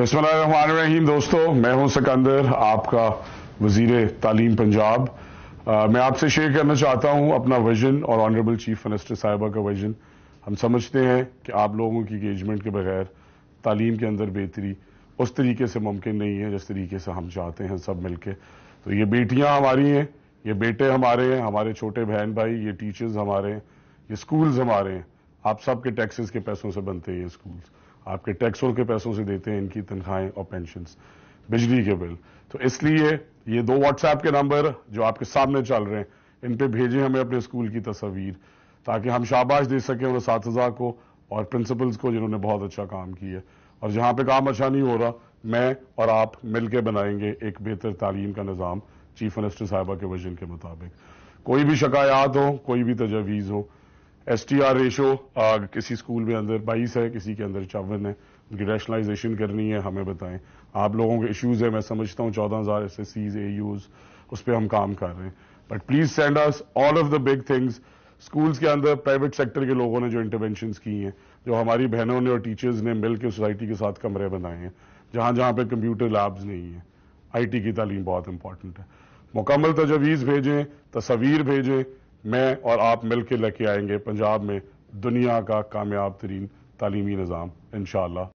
रहीम दोस्तों मैं हूं सिकंदर आपका वजीर तालीम पंजाब आ, मैं आपसे शेयर करना चाहता हूं अपना विजन और ऑनरेबल चीफ मिनिस्टर साहिबा का विजन हम समझते हैं कि आप लोगों की इंगेजमेंट के बगैर तालीम के अंदर बेहतरी उस तरीके से मुमकिन नहीं है जिस तरीके से हम चाहते हैं सब मिलकर तो ये बेटियां हमारी हैं ये बेटे हमारे हैं हमारे छोटे बहन भाई ये टीचर्स हमारे हैं ये स्कूल्स हमारे हैं आप सबके टैक्सेस के पैसों से बनते हैं ये स्कूल आपके टैक्सों के पैसों से देते हैं इनकी तनख्वाहें और पेंशन बिजली के बिल तो इसलिए ये दो व्हाट्सएप के नंबर जो आपके सामने चल रहे हैं इन पर भेजें हमें अपने स्कूल की तस्वीर ताकि हम शाबाश दे सकें उन साथजा को और प्रिंसिपल्स को जिन्होंने बहुत अच्छा काम किया और जहां पे काम अच्छा नहीं हो रहा मैं और आप मिलकर बनाएंगे एक बेहतर तालीम का निज़ाम चीफ मिनिस्टर साहबा के वजन के मुताबिक कोई भी शिकायत हो कोई भी तजावीज़ हो एस टी आर रेशो किसी स्कूल में अंदर बाईस है किसी के अंदर चौवन है उनकी रैशनलाइजेशन करनी है हमें बताएं आप लोगों के इश्यूज है मैं समझता हूँ चौदह हजार एस एस सीज एज उस पर हम काम कर रहे हैं but please send us all of the big things schools के अंदर प्राइवेट सेक्टर के लोगों ने जो इंटरवेंशन की हैं जो हमारी बहनों ने और टीचर्स ने मिलकर सोसाइटी के साथ कमरे बनाए हैं जहां जहां पर कंप्यूटर लैब्स नहीं है आई टी की तालीम बहुत इंपॉर्टेंट है मुकम्मल तजावीज भेजें तस्वीर भेजें मैं और आप मिल के लेके आएंगे पंजाब में दुनिया का कामयाब तरीन तालीमी निज़ाम इन